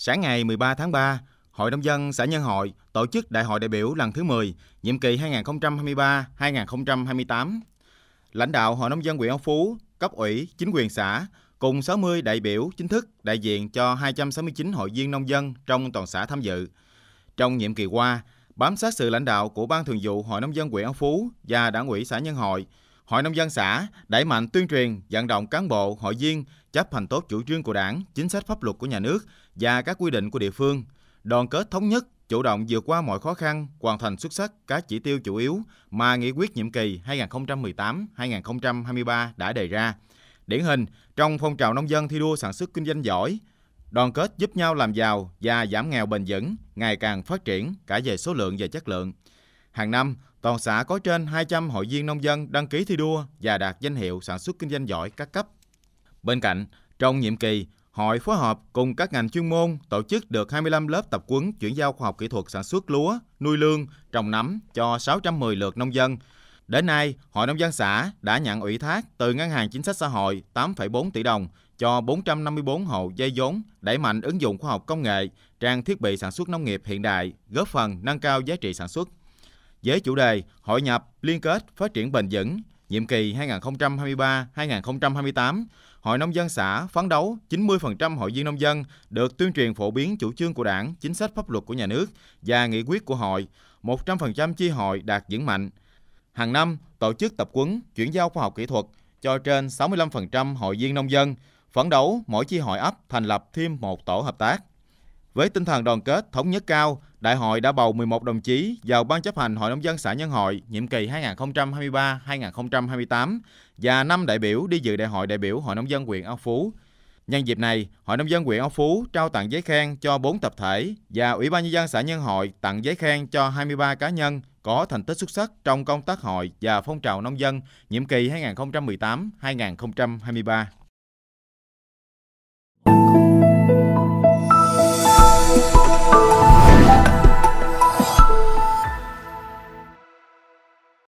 Sáng ngày 13 tháng 3, Hội nông dân xã Nhân Hội tổ chức Đại hội đại biểu lần thứ 10, nhiệm kỳ 2023-2028. Lãnh đạo Hội nông dân huyện Ông Phú, cấp ủy, chính quyền xã cùng 60 đại biểu chính thức đại diện cho 269 hội viên nông dân trong toàn xã tham dự. Trong nhiệm kỳ qua, bám sát sự lãnh đạo của Ban Thường vụ Hội nông dân huyện Ông Phú và Đảng ủy xã Nhân Hội, Hội nông dân xã đẩy mạnh tuyên truyền, vận động cán bộ, hội viên chấp hành tốt chủ trương của Đảng, chính sách pháp luật của nhà nước và các quy định của địa phương, đoàn kết thống nhất, chủ động vượt qua mọi khó khăn, hoàn thành xuất sắc các chỉ tiêu chủ yếu mà nghị quyết nhiệm kỳ 2018-2023 đã đề ra. Điển hình, trong phong trào nông dân thi đua sản xuất kinh doanh giỏi, đoàn kết giúp nhau làm giàu và giảm nghèo bền vững, ngày càng phát triển cả về số lượng và chất lượng. Hàng năm, Toàn xã có trên 200 hội viên nông dân đăng ký thi đua và đạt danh hiệu sản xuất kinh doanh giỏi các cấp. Bên cạnh, trong nhiệm kỳ, hội phối hợp cùng các ngành chuyên môn tổ chức được 25 lớp tập quấn chuyển giao khoa học kỹ thuật sản xuất lúa, nuôi lương, trồng nấm cho 610 lượt nông dân. Đến nay, Hội Nông dân xã đã nhận ủy thác từ Ngân hàng Chính sách Xã hội 8,4 tỷ đồng cho 454 hộ dây vốn đẩy mạnh ứng dụng khoa học công nghệ, trang thiết bị sản xuất nông nghiệp hiện đại, góp phần nâng cao giá trị sản xuất với chủ đề Hội nhập, liên kết, phát triển bền vững, nhiệm kỳ 2023-2028, Hội Nông dân xã phấn đấu 90% hội viên nông dân được tuyên truyền phổ biến chủ trương của đảng, chính sách pháp luật của nhà nước và nghị quyết của hội, 100% chi hội đạt vững mạnh. Hàng năm, tổ chức tập quấn, chuyển giao khoa học kỹ thuật cho trên 65% hội viên nông dân, phấn đấu mỗi chi hội ấp thành lập thêm một tổ hợp tác. Với tinh thần đoàn kết thống nhất cao, Đại hội đã bầu 11 đồng chí vào Ban chấp hành Hội nông dân xã Nhân Hội nhiệm kỳ 2023-2028 và 5 đại biểu đi dự đại hội đại biểu Hội nông dân huyện An Phú. Nhân dịp này, Hội nông dân huyện An Phú trao tặng giấy khen cho 4 tập thể và Ủy ban nhân dân xã Nhân Hội tặng giấy khen cho 23 cá nhân có thành tích xuất sắc trong công tác hội và phong trào nông dân nhiệm kỳ 2018-2023.